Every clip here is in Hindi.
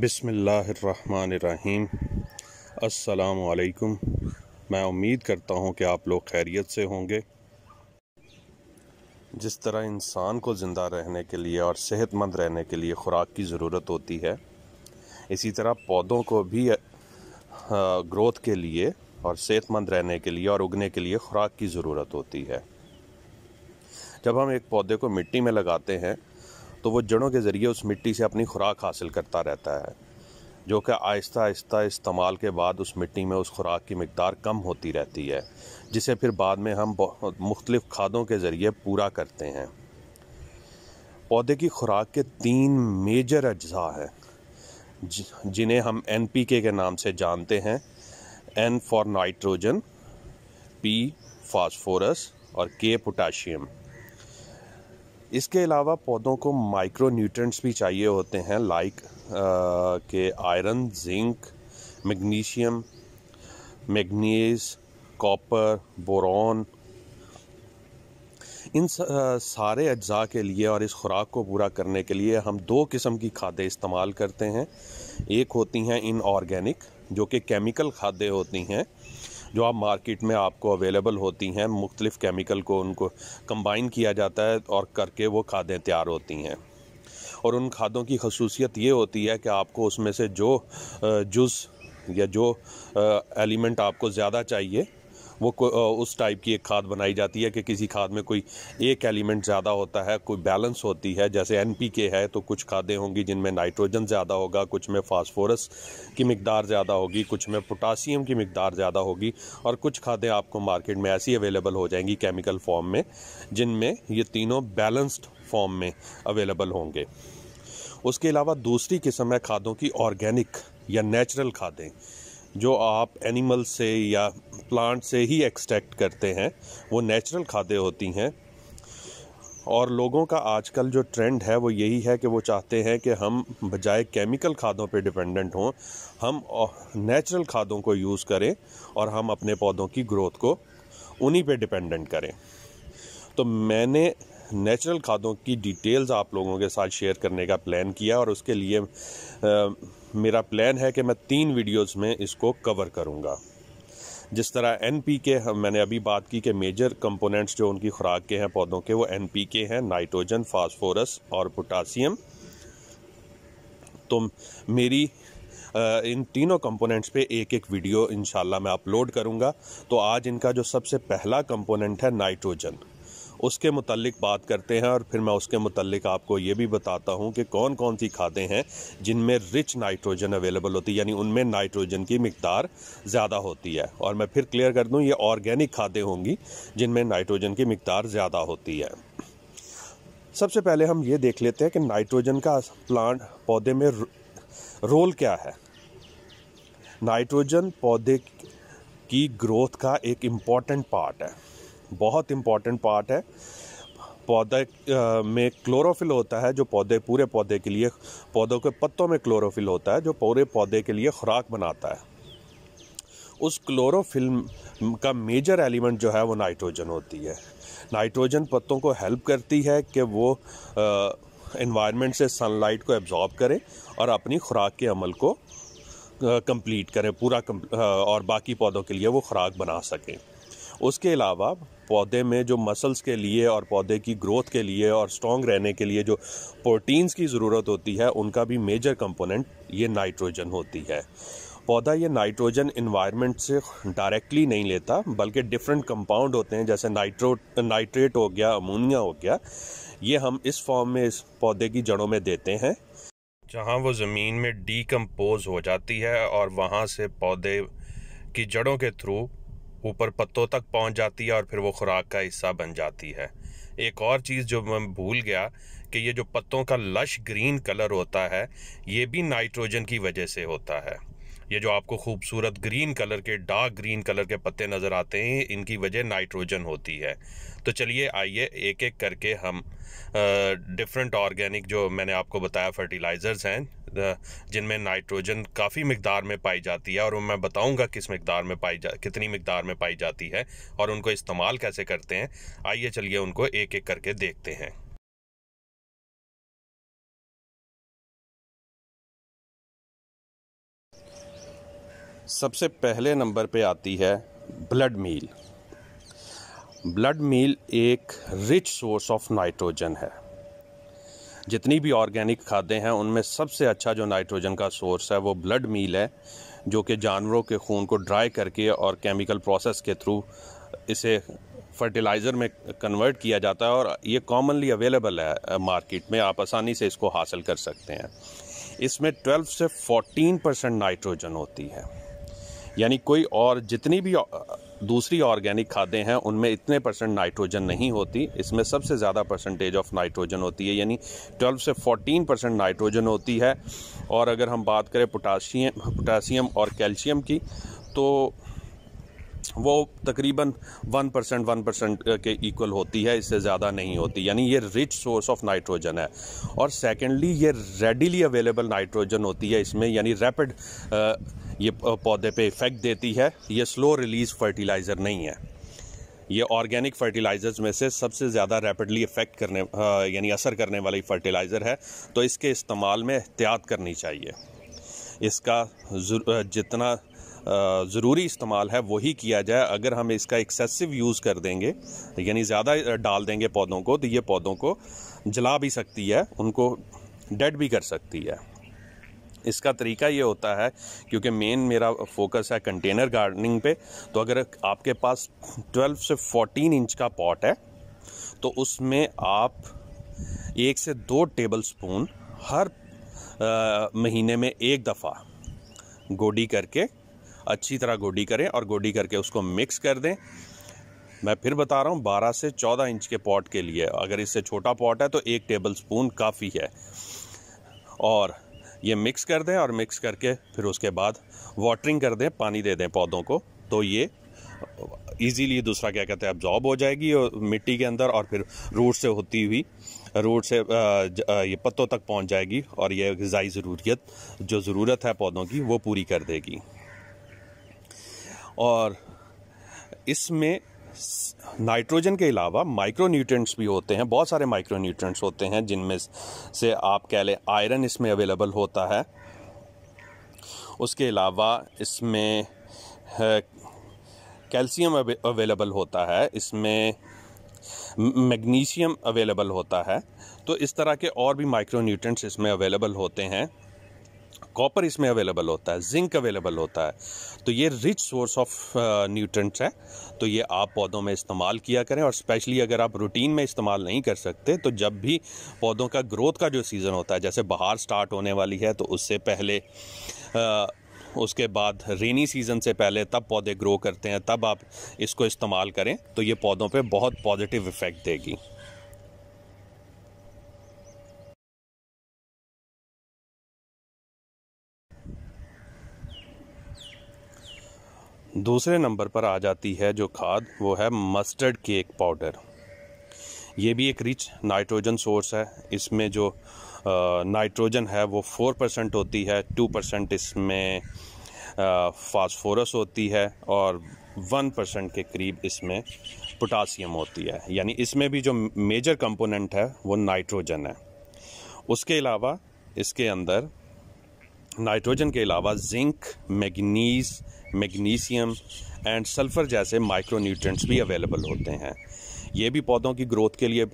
बिसमीम असलकुम मैं उम्मीद करता हूँ कि आप लोग खैरियत से होंगे जिस तरह इंसान को ज़िंदा रहने के लिए और सेहतमंद रहने के लिए ख़ुराक की ज़रूरत होती है इसी तरह पौधों को भी ग्रोथ के लिए और सेहतमंद रहने के लिए और उगने के लिए ख़ुराक की ज़रूरत होती है जब हम एक पौधे को मिट्टी में लगाते हैं तो वो जड़ों के ज़रिए उस मिट्टी से अपनी खुराक हासिल करता रहता है जो कि आहिस्ता आहिस्ता इस्तेमाल के बाद उस मिट्टी में उस खुराक की मकदार कम होती रहती है जिसे फिर बाद में हम मुख्तलिफ़ खादों के ज़रिए पूरा करते हैं पौधे की खुराक के तीन मेजर अज्जा हैं जिन्हें हम एन पी के, के नाम से जानते हैं N for nitrogen P phosphorus और के पोटाशियम इसके अलावा पौधों को माइक्रो न्यूट्रेंट्स भी चाहिए होते हैं लाइक के iron zinc magnesium manganese copper boron इन सारे अज्जा के लिए और इस खुराक को पूरा करने के लिए हम दो किस्म की खादें इस्तेमाल करते हैं एक होती हैं इनऑर्गेनिक जो कि केमिकल खादें होती हैं जो आप मार्केट में आपको अवेलेबल होती हैं मुख्तलिफ़ केमिकल को उनको कंबाइन किया जाता है और करके वो खादें तैयार होती हैं और उन खादों की खसूसियत ये होती है कि आपको उसमें से जो जुज़ या जो एलिमेंट आपको ज़्यादा चाहिए वो उस टाइप की एक खाद बनाई जाती है कि किसी खाद में कोई एक एलिमेंट ज़्यादा होता है कोई बैलेंस होती है जैसे एन है तो कुछ खादें होंगी जिनमें नाइट्रोजन ज़्यादा होगा कुछ में फास्फोरस की मकदार ज़्यादा होगी कुछ में पोटासियम की मकदार ज़्यादा होगी और कुछ खादें आपको मार्केट में ऐसी अवेलेबल हो जाएंगी केमिकल फॉर्म में जिनमें ये तीनों बैलेंस्ड फॉर्म में अवेलेबल होंगे उसके अलावा दूसरी किस्म है खादों की ऑर्गेनिक या नेचुरल खादें जो आप एनिमल से या प्लांट से ही एक्सट्रैक्ट करते हैं वो नेचुरल खादें होती हैं और लोगों का आजकल जो ट्रेंड है वो यही है कि वो चाहते हैं कि हम बजाय केमिकल खादों पे डिपेंडेंट हों हम नेचुरल खादों को यूज़ करें और हम अपने पौधों की ग्रोथ को उन्हीं पे डिपेंडेंट करें तो मैंने नेचुरल खादों की डिटेल्स आप लोगों के साथ शेयर करने का प्लान किया और उसके लिए आ, मेरा प्लान है कि मैं तीन वीडियोस में इसको कवर करूँगा जिस तरह एन पी के मैंने अभी बात की कि मेजर कंपोनेंट्स जो उनकी खुराक के हैं पौधों के वो एन पी के हैं नाइट्रोजन फास्फोरस और पोटासियम तो मेरी इन तीनों कंपोनेंट्स पे एक एक वीडियो इन मैं अपलोड करूंगा तो आज इनका जो सबसे पहला कंपोनेंट है नाइट्रोजन उसके मतलब बात करते हैं और फिर मैं उसके मतलब आपको ये भी बताता हूँ कि कौन कौन सी खादें हैं जिनमें रिच नाइट्रोजन अवेलेबल होती है यानी उनमें नाइट्रोजन की मकदार ज़्यादा होती है और मैं फिर क्लियर कर दूँ ये ऑर्गेनिक खादें होंगी जिनमें नाइट्रोजन की मकदार ज़्यादा होती है सबसे पहले हम ये देख लेते हैं कि नाइट्रोजन का प्लांट पौधे में रोल क्या है नाइट्रोजन पौधे की ग्रोथ का एक इम्पॉर्टेंट पार्ट है बहुत इम्पॉर्टेंट पार्ट है पौधे में क्लोरोफिल होता है जो पौधे पूरे पौधे के लिए पौधों के पत्तों में क्लोरोफिल होता है जो पूरे पौधे के लिए खुराक बनाता है उस क्लोरोफिल का मेजर एलिमेंट जो है वो नाइट्रोजन होती है नाइट्रोजन पत्तों को हेल्प करती है कि वो इन्वायरमेंट से सनलाइट को एब्जॉर्ब करें और अपनी खुराक के अमल को कंप्लीट करें पूरा और बाकी पौधों के लिए वो खुराक बना सकें उसके अलावा पौधे में जो मसल्स के लिए और पौधे की ग्रोथ के लिए और स्ट्रॉन्ग रहने के लिए जो प्रोटीन्स की ज़रूरत होती है उनका भी मेजर कंपोनेंट ये नाइट्रोजन होती है पौधा ये नाइट्रोजन इन्वायरमेंट से डायरेक्टली नहीं लेता बल्कि डिफरेंट कंपाउंड होते हैं जैसे नाइट्रो नाइट्रेट हो गया अमोनिया हो गया ये हम इस फॉर्म में इस पौधे की जड़ों में देते हैं जहाँ वो ज़मीन में डीकम्पोज हो जाती है और वहाँ से पौधे की जड़ों के थ्रू ऊपर पत्तों तक पहुंच जाती है और फिर वो खुराक का हिस्सा बन जाती है एक और चीज़ जो मैं भूल गया कि ये जो पत्तों का लश ग्रीन कलर होता है ये भी नाइट्रोजन की वजह से होता है ये जो आपको खूबसूरत ग्रीन कलर के डार्क ग्रीन कलर के पत्ते नज़र आते हैं इनकी वजह नाइट्रोजन होती है तो चलिए आइए एक एक करके हम डिफरेंट ऑर्गेनिक जो मैंने आपको बताया फर्टिलाइज़र्स हैं जिनमें नाइट्रोजन काफ़ी मकदार में पाई जाती है और मैं बताऊंगा किस मकदार में पाई जा कितनी मकदार में पाई जाती है और उनको इस्तेमाल कैसे करते हैं आइए चलिए उनको एक एक करके देखते हैं सबसे पहले नंबर पे आती है ब्लड मील ब्लड मील एक रिच सोर्स ऑफ नाइट्रोजन है जितनी भी ऑर्गेनिक खादें हैं उनमें सबसे अच्छा जो नाइट्रोजन का सोर्स है वो ब्लड मील है जो कि जानवरों के खून को ड्राई करके और केमिकल प्रोसेस के थ्रू इसे फर्टिलाइज़र में कन्वर्ट किया जाता है और ये कॉमनली अवेलेबल है मार्केट में आप आसानी से इसको हासिल कर सकते हैं इसमें 12 से 14 परसेंट नाइट्रोजन होती है यानी कोई और जितनी भी दूसरी ऑर्गेनिक खादें हैं उनमें इतने परसेंट नाइट्रोजन नहीं होती इसमें सबसे ज़्यादा परसेंटेज ऑफ नाइट्रोजन होती है यानी 12 से 14 परसेंट नाइट्रोजन होती है और अगर हम बात करें पोटाशियम पोटासियम और कैल्शियम की तो वो तकरीबन वन परसेंट वन परसेंट के इक्वल होती है इससे ज़्यादा नहीं होती यानी ये रिच सोर्स ऑफ नाइट्रोजन है और सेकेंडली ये रेडीली अवेलेबल नाइट्रोजन होती है इसमें यानी रैपिड ये पौधे पे इफ़ेक्ट देती है ये स्लो रिलीज़ फर्टिलाइज़र नहीं है ये ऑर्गेनिक फर्टिलाइज़र्स में से सबसे ज़्यादा रैपिडली इफ़ेक्ट करने यानी असर करने वाली फर्टिलाइज़र है तो इसके इस्तेमाल में एहतियात करनी चाहिए इसका जितना ज़रूरी इस्तेमाल है वही किया जाए अगर हम इसका एक्सेसिव यूज़ कर देंगे यानी ज़्यादा डाल देंगे पौधों को तो ये पौधों को जला भी सकती है उनको डेड भी कर सकती है इसका तरीका ये होता है क्योंकि मेन मेरा फोकस है कंटेनर गार्डनिंग पे तो अगर आपके पास 12 से 14 इंच का पॉट है तो उसमें आप एक से दो टेबल स्पून हर आ, महीने में एक दफ़ा गोडी करके अच्छी तरह गोडी करें और गोडी करके उसको मिक्स कर दें मैं फिर बता रहा हूँ 12 से 14 इंच के पॉट के लिए अगर इससे छोटा पॉट है तो एक टेबल स्पून काफ़ी है और ये मिक्स कर दें और मिक्स करके फिर उसके बाद वाटरिंग कर दें पानी दे दें पौधों को तो ये ईजीली दूसरा क्या कहते हैं अब्जॉर्ब हो जाएगी मिट्टी के अंदर और फिर रूट से होती हुई रूट से ये पत्तों तक पहुंच जाएगी और ये गज़ाई ज़रूरियत जो ज़रूरत है पौधों की वो पूरी कर देगी और इसमें नाइट्रोजन के अलावा माइक्रो न्यूट्रेंट्स भी होते हैं बहुत सारे माइक्रो न्यूट्रेंट्स होते हैं जिनमें से आप कह लें आयरन इसमें अवेलेबल होता है उसके अलावा इसमें कैल्शियम अवेलेबल होता है इसमें मैग्नीशियम अवेलेबल होता है तो इस तरह के और भी माइक्रो न्यूट्रेंट्स इसमें अवेलेबल होते हैं कॉपर इसमें अवेलेबल होता है जिंक अवेलेबल होता है तो ये रिच सोर्स ऑफ न्यूट्रेंट्स है तो ये आप पौधों में इस्तेमाल किया करें और स्पेशली अगर आप रूटीन में इस्तेमाल नहीं कर सकते तो जब भी पौधों का ग्रोथ का जो सीज़न होता है जैसे बाहर स्टार्ट होने वाली है तो उससे पहले आ, uh, उसके बाद रेनी सीज़न से पहले तब पौधे ग्रो करते हैं तब आप इसको इस्तेमाल करें तो ये पौधों पर बहुत पॉजिटिव इफ़ेक्ट देगी दूसरे नंबर पर आ जाती है जो खाद वो है मस्टर्ड केक पाउडर ये भी एक रिच नाइट्रोजन सोर्स है इसमें जो नाइट्रोजन है वो फोर परसेंट होती है टू परसेंट इसमें फास्फोरस होती है और वन परसेंट के करीब इसमें पोटासियम होती है यानी इसमें भी जो मेजर कंपोनेंट है वो नाइट्रोजन है उसके अलावा इसके अंदर नाइट्रोजन के अलावा zinc manganese magnesium and sulphur जैसे माइक्रो न्यूट्रेंट्स भी अवेलेबल होते हैं ये भी पौधों की ग्रोथ के लिए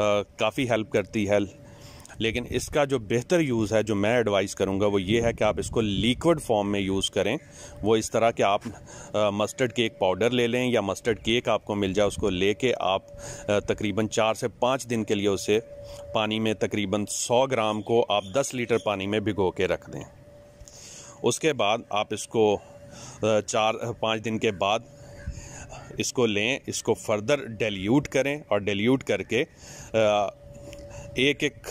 काफ़ी हेल्प करती है लेकिन इसका जो बेहतर यूज़ है जो मैं एडवाइस करूँगा वो ये है कि आप इसको लिक्विड फॉर्म में यूज़ करें वो इस तरह के आप मस्टर्ड केक पाउडर ले लें या मस्टर्ड केक आपको मिल जाए उसको लेके आप तकरीबन चार से पाँच दिन के लिए उसे पानी में तकरीबन सौ ग्राम को आप दस लीटर पानी में भिगो के रख दें उसके बाद आप इसको चार पाँच दिन के बाद इसको लें इसको फर्दर डेल्यूट करें और डेल्यूट करके एक एक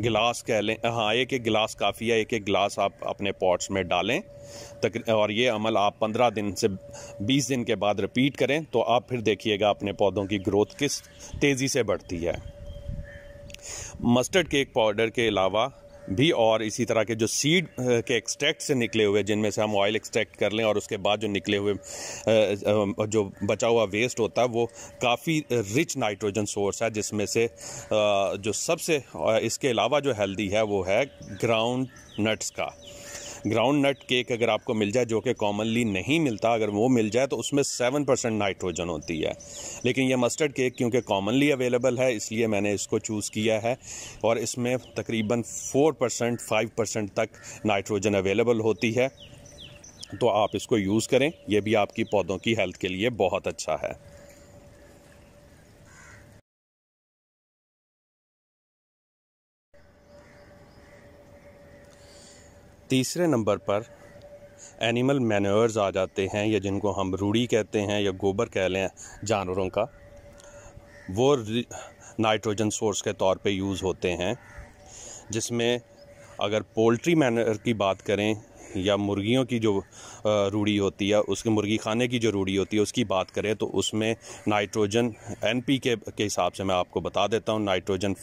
गिलास कह लें हाँ एक एक गिलास काफ़ी है एक एक गिलास आप अपने पॉट्स में डालें तक और ये अमल आप पंद्रह दिन से बीस दिन के बाद रिपीट करें तो आप फिर देखिएगा अपने पौधों की ग्रोथ किस तेज़ी से बढ़ती है मस्टर्ड केक पाउडर के अलावा भी और इसी तरह के जो सीड के एक्सट्रैक्ट से निकले हुए जिनमें से हम ऑयल एक्सट्रैक्ट कर लें और उसके बाद जो निकले हुए जो बचा हुआ वेस्ट होता है वो काफ़ी रिच नाइट्रोजन सोर्स है जिसमें से जो सबसे इसके अलावा जो हेल्दी है वो है ग्राउंड नट्स का ग्राउंड नट केक अगर आपको मिल जाए जो कि कॉमनली नहीं मिलता अगर वो मिल जाए तो उसमें सेवन परसेंट नाइट्रोजन होती है लेकिन ये मस्टर्ड केक क्योंकि कॉमनली अवेलेबल है इसलिए मैंने इसको चूज़ किया है और इसमें तकरीबन फोर परसेंट फाइव परसेंट तक नाइट्रोजन अवेलेबल होती है तो आप इसको यूज़ करें यह भी आपकी पौधों की हेल्थ के लिए बहुत अच्छा है तीसरे नंबर पर एनिमल मैन्योर्स आ जाते हैं या जिनको हम रूढ़ी कहते हैं या गोबर कह लें जानवरों का वो नाइट्रोजन सोर्स के तौर पे यूज़ होते हैं जिसमें अगर पोल्ट्री मैनर की बात करें या मुर्गियों की जो रूढ़ी होती है उसके मुर्गी खाने की जो रूढ़ी होती है उसकी बात करें तो उसमें नाइट्रोजन एन पी के के हिसाब से मैं आपको बता देता हूँ नाइट्रोजन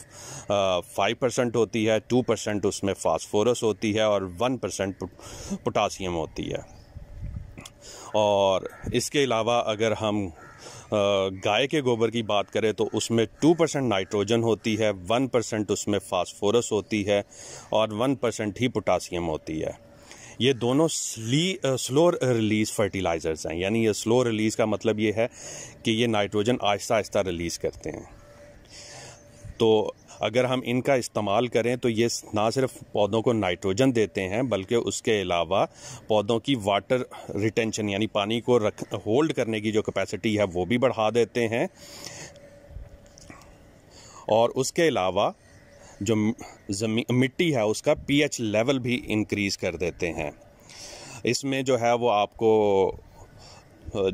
फाइव परसेंट होती है टू परसेंट उसमें फास्फोरस होती है और वन परसेंट पोटासियम होती है और इसके अलावा अगर हम गाय के गोबर की बात करें तो उसमें टू परसेंट नाइट्रोजन होती है वन परसेंट उसमें फास्फोरस होती है और वन परसेंट ही पोटासियम होती है ये दोनों स्ली स्लो रिलीज फर्टिलाइज़र्स हैं यानी ये स्लो रिलीज़ का मतलब ये है कि ये नाइट्रोजन आहिस्ता आहिस्ता रिलीज़ करते हैं तो अगर हम इनका इस्तेमाल करें तो ये ना सिर्फ पौधों को नाइट्रोजन देते हैं बल्कि उसके अलावा पौधों की वाटर रिटेंशन यानी पानी को रख होल्ड करने की जो कैपेसिटी है वो भी बढ़ा देते हैं और उसके अलावा जो जमी मिट्टी है उसका पीएच लेवल भी इंक्रीज़ कर देते हैं इसमें जो है वो आपको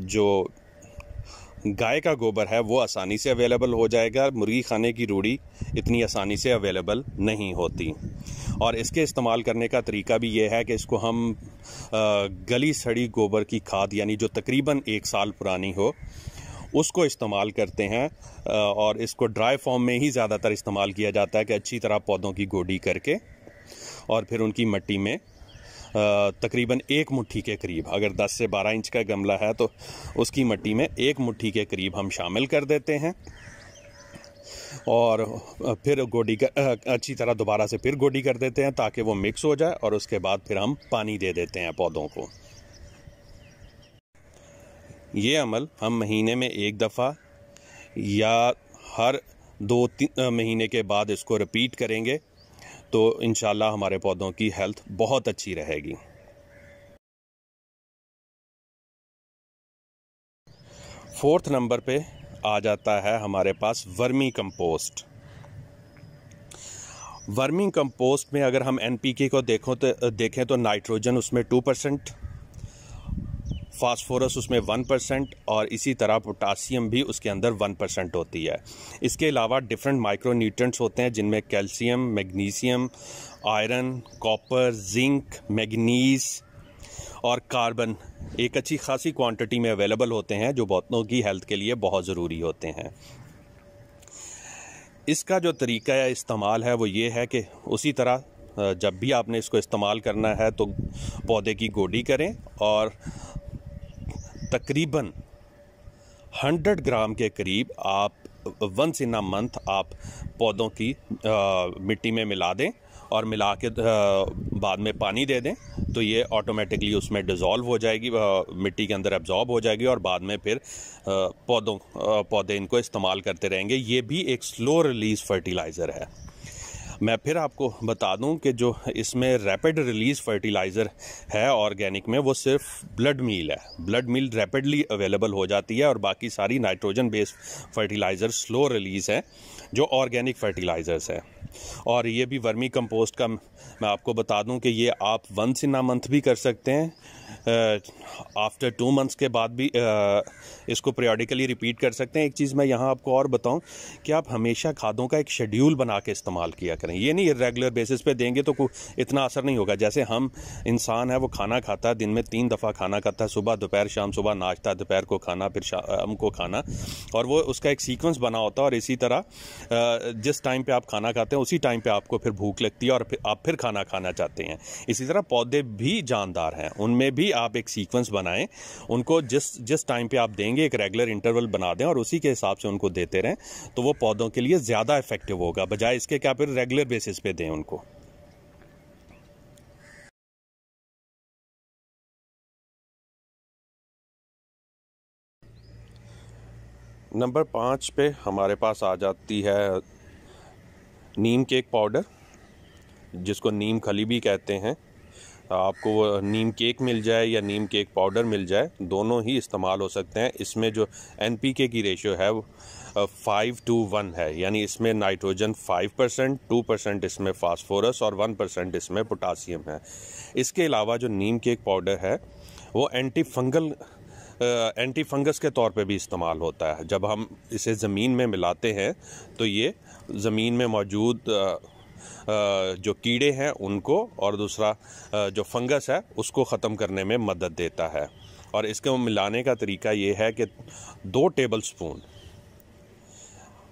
जो गाय का गोबर है वो आसानी से अवेलेबल हो जाएगा मुर्गी खाने की रूढ़ी इतनी आसानी से अवेलेबल नहीं होती और इसके इस्तेमाल करने का तरीका भी ये है कि इसको हम गली सड़ी गोबर की खाद यानी जो तकरीबन एक साल पुरानी हो उसको इस्तेमाल करते हैं और इसको ड्राई फॉर्म में ही ज़्यादातर इस्तेमाल किया जाता है कि अच्छी तरह पौधों की गोडी करके और फिर उनकी मिट्टी में तकरीबन एक मुट्ठी के करीब अगर 10 से 12 इंच का गमला है तो उसकी मिट्टी में एक मुट्ठी के करीब हम शामिल कर देते हैं और फिर गोडी कर अच्छी तरह दोबारा से फिर गोडी कर देते हैं ताकि वो मिक्स हो जाए और उसके बाद फिर हम पानी दे देते हैं पौधों को ये अमल हम महीने में एक दफ़ा या हर दो तीन महीने के बाद इसको रिपीट करेंगे तो इन हमारे पौधों की हेल्थ बहुत अच्छी रहेगी फोर्थ नंबर पे आ जाता है हमारे पास वर्मी कंपोस्ट वर्मी कंपोस्ट में अगर हम एनपीके को देखो तो देखें तो नाइट्रोजन उसमें टू परसेंट फास्फोरस उसमें वन परसेंट और इसी तरह पोटासियम भी उसके अंदर वन परसेंट होती है इसके अलावा डिफरेंट माइक्रो न्यूट्रेंट्स होते हैं जिनमें calcium magnesium iron copper zinc manganese और कार्बन एक अच्छी खासी क्वांटिटी में अवेलेबल होते हैं जो बहुतों की हेल्थ के लिए बहुत ज़रूरी होते हैं इसका जो तरीका या इस्तेमाल है वो ये है कि उसी तरह जब भी आपने इसको इस्तेमाल करना है तो पौधे की गोडी करें और तकरीबन 100 ग्राम के करीब आप वंस इन अ मंथ आप पौधों की आ, मिट्टी में मिला दें और मिला के बाद में पानी दे दें तो ये ऑटोमेटिकली उसमें डिज़ोल्व हो जाएगी मिट्टी के अंदर एब्जॉर्ब हो जाएगी और बाद में फिर पौधों पौधे इनको इस्तेमाल करते रहेंगे ये भी एक स्लो रिलीज़ फर्टिलाइज़र है मैं फिर आपको बता दूं कि जो इसमें रैपिड रिलीज़ फर्टिलाइज़र है ऑर्गेनिक में वो सिर्फ ब्लड मील है ब्लड मील रैपिडली अवेलेबल हो जाती है और बाकी सारी nitrogen based fertiliser slow release हैं जो ऑर्गेनिक फर्टिलाइज़र्स हैं और ये भी वर्मी कंपोस्ट का मैं आपको बता दूं कि ये आप वंस इन अ मंथ भी कर सकते हैं आफ्टर टू मंथ्स के बाद भी आ, इसको पीरियडिकली रिपीट कर सकते हैं एक चीज़ मैं यहाँ आपको और बताऊँ कि आप हमेशा खादों का एक शेड्यूल बना के इस्तेमाल किया करें ये नहीं रेगुलर बेसिस पे देंगे तो इतना असर नहीं होगा जैसे हम इंसान है वो खाना खाता है दिन में तीन दफ़ा खाना खाता है सुबह दोपहर शाम सुबह नाश्ता दोपहर को खाना फिर शाम को खाना और वो उसका एक सीक्वेंस बना होता है और इसी तरह जिस टाइम पर आप खाना खाते हैं उसी टाइम पर आपको फिर भूख लगती है और आप फिर खाना खाना चाहते हैं इसी तरह पौधे भी जानदार हैं उनमें भी भी आप एक सीक्वेंस बनाएं उनको जिस जिस टाइम पे आप देंगे एक रेगुलर इंटरवल बना दें और उसी के हिसाब से उनको देते रहें तो वो पौधों के लिए ज़्यादा इफेक्टिव होगा बजाय इसके क्या फिर रेगुलर बेसिस पे दें उनको नंबर पाँच पे हमारे पास आ जाती है नीम केक पाउडर जिसको नीम खली भी कहते हैं आपको वो नीम केक मिल जाए या नीम केक पाउडर मिल जाए दोनों ही इस्तेमाल हो सकते हैं इसमें जो एन की रेशियो है फाइव टू वन है यानी इसमें nitrogen five percent two percent इसमें फास्फोरस और वन परसेंट इसमें पोटासियम है इसके अलावा जो नीम केक पाउडर है वो एंटी फंगल एंटी फंगस के तौर पे भी इस्तेमाल होता है जब हम इसे ज़मीन में मिलाते हैं तो ये ज़मीन में मौजूद जो कीड़े हैं उनको और दूसरा जो फंगस है उसको ख़त्म करने में मदद देता है और इसको मिलाने का तरीका ये है कि दो टेबल स्पून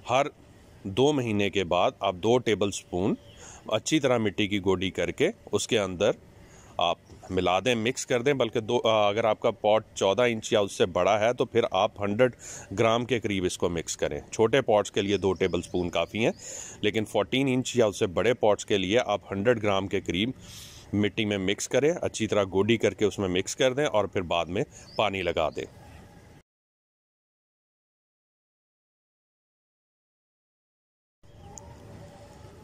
हर दो महीने के बाद आप दो टेबल स्पून अच्छी तरह मिट्टी की गोडी करके उसके अंदर आप मिला दें मिक्स कर दें बल्कि दो अगर आपका पॉट 14 इंच या उससे बड़ा है तो फिर आप 100 ग्राम के करीब इसको मिक्स करें छोटे पॉट्स के लिए दो टेबल स्पून काफ़ी हैं लेकिन 14 इंच या उससे बड़े पॉट्स के लिए आप 100 ग्राम के करीब मिट्टी में मिक्स करें अच्छी तरह गोडी करके उसमें मिक्स कर दें और फिर बाद में पानी लगा दें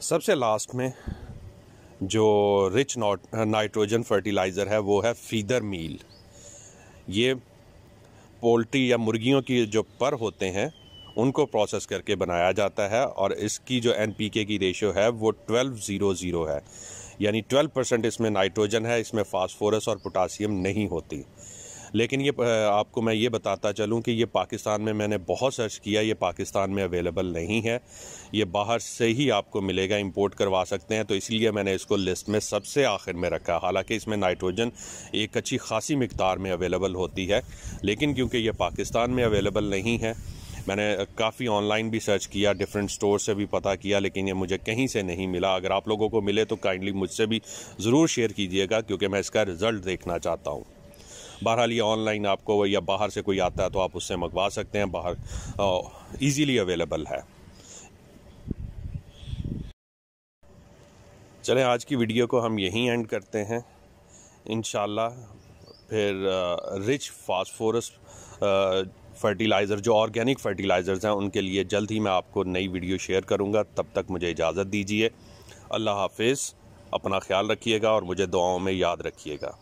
सबसे लास्ट में जो रिच नाइट्रोजन फर्टिलाइज़र है वो है फीदर मील ये पोल्ट्री या मुर्गियों की जो पर होते हैं उनको प्रोसेस करके बनाया जाता है और इसकी जो एन की रेशियो है वो ट्वेल्व ज़ीरो ज़ीरो है यानी ट्वेल्व परसेंट इसमें नाइट्रोजन है इसमें फास्फोरस और पोटासियम नहीं होती लेकिन ये आपको मैं ये बताता चलूँ कि ये पाकिस्तान में मैंने बहुत सर्च किया ये पाकिस्तान में अवेलेबल नहीं है ये बाहर से ही आपको मिलेगा इंपोर्ट करवा सकते हैं तो इसलिए मैंने इसको लिस्ट में सबसे आखिर में रखा हालांकि इसमें नाइट्रोजन एक अच्छी खासी मकदार में अवेलेबल होती है लेकिन क्योंकि ये पाकिस्तान में अवेलेबल नहीं है मैंने काफ़ी ऑनलाइन भी सर्च किया डिफरेंट स्टोर से भी पता किया लेकिन ये मुझे कहीं से नहीं मिला अगर आप लोगों को मिले तो काइंडली मुझसे भी ज़रूर शेयर कीजिएगा क्योंकि मैं इसका रिज़ल्ट देखना चाहता हूँ बहरहाल ये ऑनलाइन आपको या बाहर से कोई आता है तो आप उससे मंगवा सकते हैं बाहर ईजीली अवेलेबल है चलें आज की वीडियो को हम यहीं एंड करते हैं इन फिर रिच फास्फोरस फर्टिलाइज़र जो ऑर्गेनिक फर्टिलाइज़र्स हैं उनके लिए जल्द ही मैं आपको नई वीडियो शेयर करूंगा तब तक मुझे इजाज़त दीजिए अल्लाह हाफिज़ अपना ख्याल रखिएगा और मुझे दुआओं में याद रखिएगा